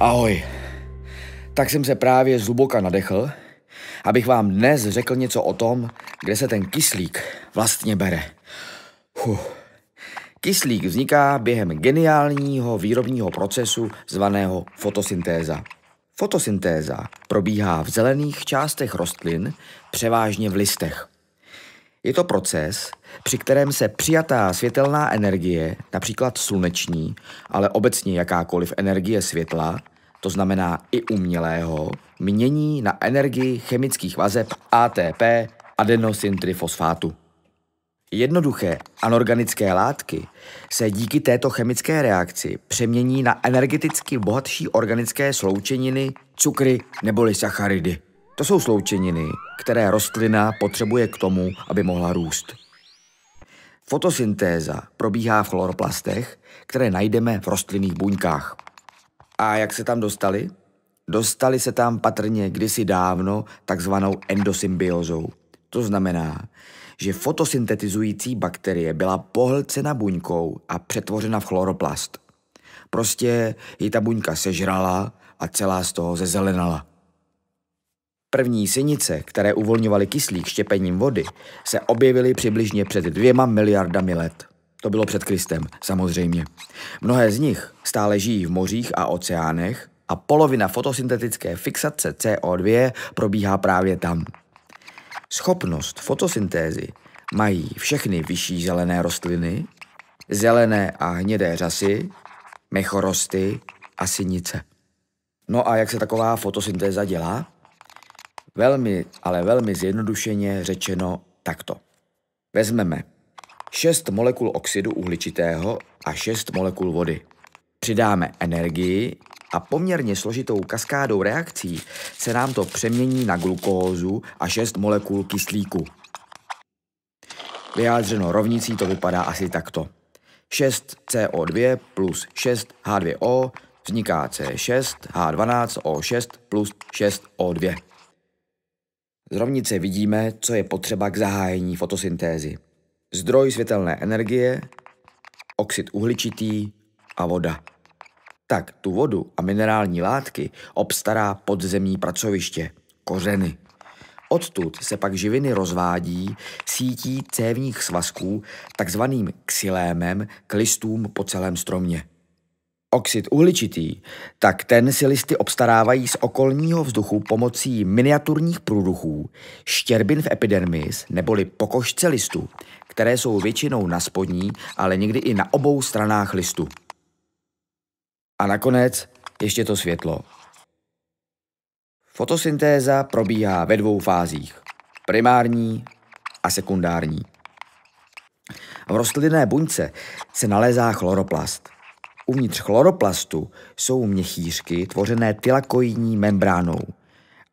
Ahoj. Tak jsem se právě zuboka nadechl, abych vám dnes řekl něco o tom, kde se ten kyslík vlastně bere. Huh. Kyslík vzniká během geniálního výrobního procesu zvaného fotosyntéza. Fotosyntéza probíhá v zelených částech rostlin, převážně v listech. Je to proces, při kterém se přijatá světelná energie, například sluneční, ale obecně jakákoliv energie světla, to znamená i umělého, mění na energii chemických vazeb ATP adenosintrifosfátu. Jednoduché anorganické látky se díky této chemické reakci přemění na energeticky bohatší organické sloučeniny, cukry neboli sacharidy. To jsou sloučeniny, které rostlina potřebuje k tomu, aby mohla růst. Fotosyntéza probíhá v chloroplastech, které najdeme v rostlinných buňkách. A jak se tam dostali? Dostali se tam patrně kdysi dávno takzvanou endosymbiózou. To znamená, že fotosyntetizující bakterie byla pohlcena buňkou a přetvořena v chloroplast. Prostě ji ta buňka sežrala a celá z toho zezelenala. První sinice, které uvolňovaly kyslík štěpením vody, se objevily přibližně před dvěma miliardami let. To bylo před Kristem, samozřejmě. Mnohé z nich stále žijí v mořích a oceánech a polovina fotosyntetické fixace CO2 probíhá právě tam. Schopnost fotosyntézy mají všechny vyšší zelené rostliny, zelené a hnědé řasy, mechorosty a sinice. No a jak se taková fotosyntéza dělá? Velmi, ale velmi zjednodušeně řečeno takto. Vezmeme 6 molekul oxidu uhličitého a 6 molekul vody. Přidáme energii a poměrně složitou kaskádou reakcí se nám to přemění na glukózu a 6 molekul kyslíku. Vyjádřeno rovnicí to vypadá asi takto. 6CO2 plus 6H2O vzniká C6H12O6 plus 6O2. Z rovnice vidíme, co je potřeba k zahájení fotosyntézy. Zdroj světelné energie, oxid uhličitý a voda. Tak tu vodu a minerální látky obstará podzemní pracoviště, kořeny. Odtud se pak živiny rozvádí sítí cévních svazků, takzvaným xylémem, k listům po celém stromě. Oxid uhličitý, tak ten si listy obstarávají z okolního vzduchu pomocí miniaturních průduchů, štěrbin v epidermis neboli pokožce listu, které jsou většinou na spodní, ale někdy i na obou stranách listu. A nakonec ještě to světlo. Fotosyntéza probíhá ve dvou fázích. Primární a sekundární. V rostlinné buňce se nalézá chloroplast – Uvnitř chloroplastu jsou měchýřky tvořené tylakoidní membránou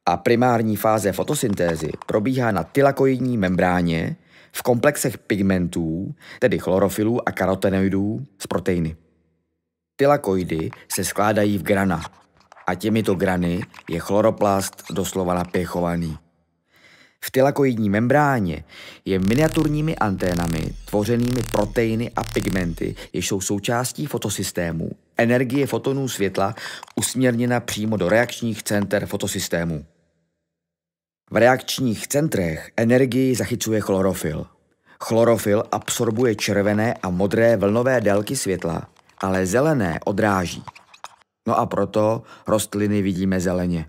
a primární fáze fotosyntézy probíhá na tylakoidní membráně v komplexech pigmentů, tedy chlorofilů a karotenoidů z proteiny. Tylakoidy se skládají v grana a těmito grany je chloroplast doslova napěchovaný. V tylakoidní membráně je miniaturními anténami tvořenými proteiny a pigmenty, jež jsou součástí fotosystému. Energie fotonů světla usměrněna přímo do reakčních center fotosystému. V reakčních centrech energii zachycuje chlorofil. Chlorofil absorbuje červené a modré vlnové délky světla, ale zelené odráží. No a proto rostliny vidíme zeleně.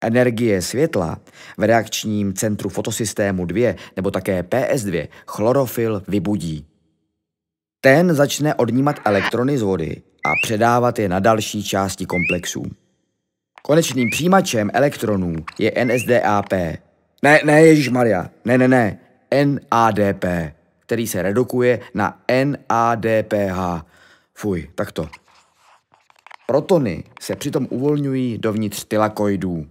Energie světla v reakčním centru fotosystému 2 nebo také PS2 chlorofil vybudí. Ten začne odnímat elektrony z vody a předávat je na další části komplexů. Konečným přijímačem elektronů je NSDAP. Ne, ne, Ježíš Maria, ne, ne, ne, NADP, který se redukuje na NADPH. Fuj, takto. Protony se přitom uvolňují dovnitř tylakoidů.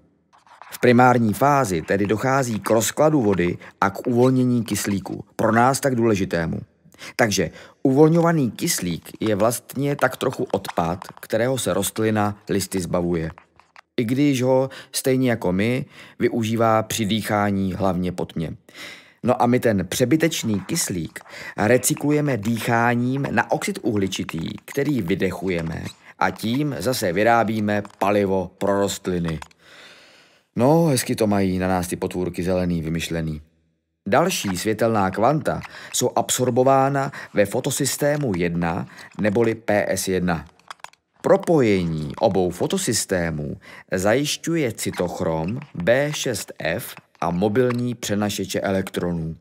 V primární fázi tedy dochází k rozkladu vody a k uvolnění kyslíku, pro nás tak důležitému. Takže uvolňovaný kyslík je vlastně tak trochu odpad, kterého se rostlina listy zbavuje. I když ho, stejně jako my, využívá při dýchání hlavně pod mě. No a my ten přebytečný kyslík recyklujeme dýcháním na oxid uhličitý, který vydechujeme a tím zase vyrábíme palivo pro rostliny. No, hezky to mají na nás ty potvůrky zelený vymyšlený. Další světelná kvanta jsou absorbována ve fotosystému 1 neboli PS1. Propojení obou fotosystémů zajišťuje cytochrom B6F a mobilní přenašeče elektronů.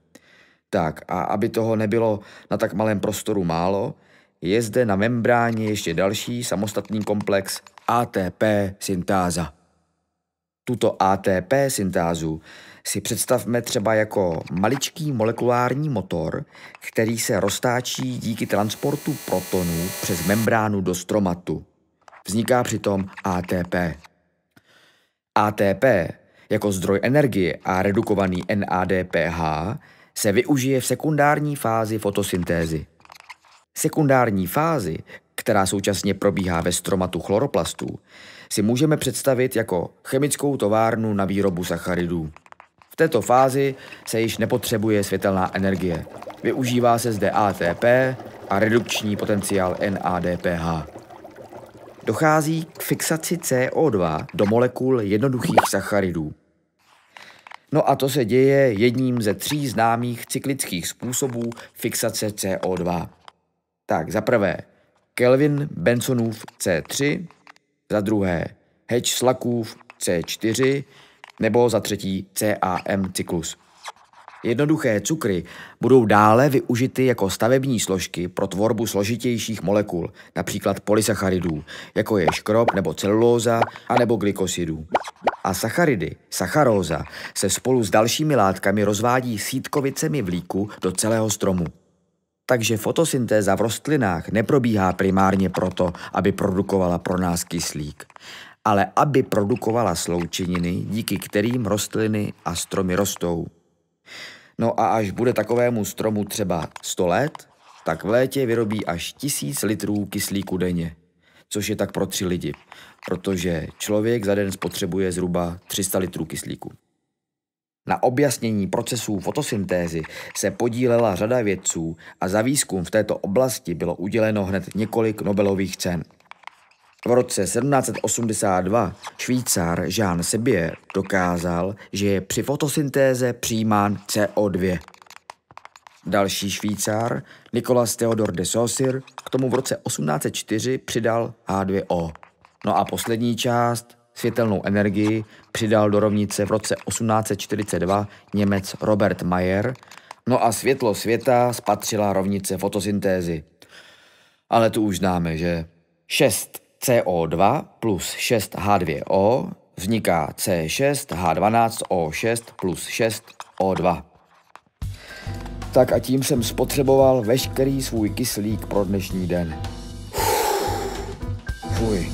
Tak a aby toho nebylo na tak malém prostoru málo, je zde na membráně ještě další samostatný komplex ATP syntáza. Tuto ATP syntázu si představme třeba jako maličký molekulární motor, který se roztáčí díky transportu protonů přes membránu do stromatu. Vzniká přitom ATP. ATP jako zdroj energie a redukovaný NADPH se využije v sekundární fázi fotosyntézy. Sekundární fázi, která současně probíhá ve stromatu chloroplastů, si můžeme představit jako chemickou továrnu na výrobu sacharidů. V této fázi se již nepotřebuje světelná energie. Využívá se zde ATP a redukční potenciál NADPH. Dochází k fixaci CO2 do molekul jednoduchých sacharidů. No a to se děje jedním ze tří známých cyklických způsobů fixace CO2. Tak za prvé, Kelvin Bensonův C3 za druhé hedge slakův C4 nebo za třetí CAM cyklus. Jednoduché cukry budou dále využity jako stavební složky pro tvorbu složitějších molekul, například polysacharidů, jako je škrob nebo celulóza, a nebo glykosidů. A sacharidy, sacharóza, se spolu s dalšími látkami rozvádí sítkovicemi vlíku do celého stromu. Takže fotosyntéza v rostlinách neprobíhá primárně proto, aby produkovala pro nás kyslík, ale aby produkovala sloučeniny, díky kterým rostliny a stromy rostou. No a až bude takovému stromu třeba 100 let, tak v létě vyrobí až 1000 litrů kyslíku denně, což je tak pro tři lidi, protože člověk za den spotřebuje zhruba 300 litrů kyslíku. Na objasnění procesů fotosyntézy se podílela řada vědců a za výzkum v této oblasti bylo uděleno hned několik Nobelových cen. V roce 1782 švýcar Jean Sebier dokázal, že je při fotosyntéze přijímán CO2. Další švýcar, Nicolas Theodor de Saussure, k tomu v roce 1804 přidal H2O. No a poslední část Světelnou energii přidal do rovnice v roce 1842 Němec Robert Mayer, no a světlo světa spatřila rovnice fotosyntézy. Ale tu už známe, že 6 CO2 plus 6 H2O vzniká C6 H12O6 plus 6 O2. Tak a tím jsem spotřeboval veškerý svůj kyslík pro dnešní den. Fuj.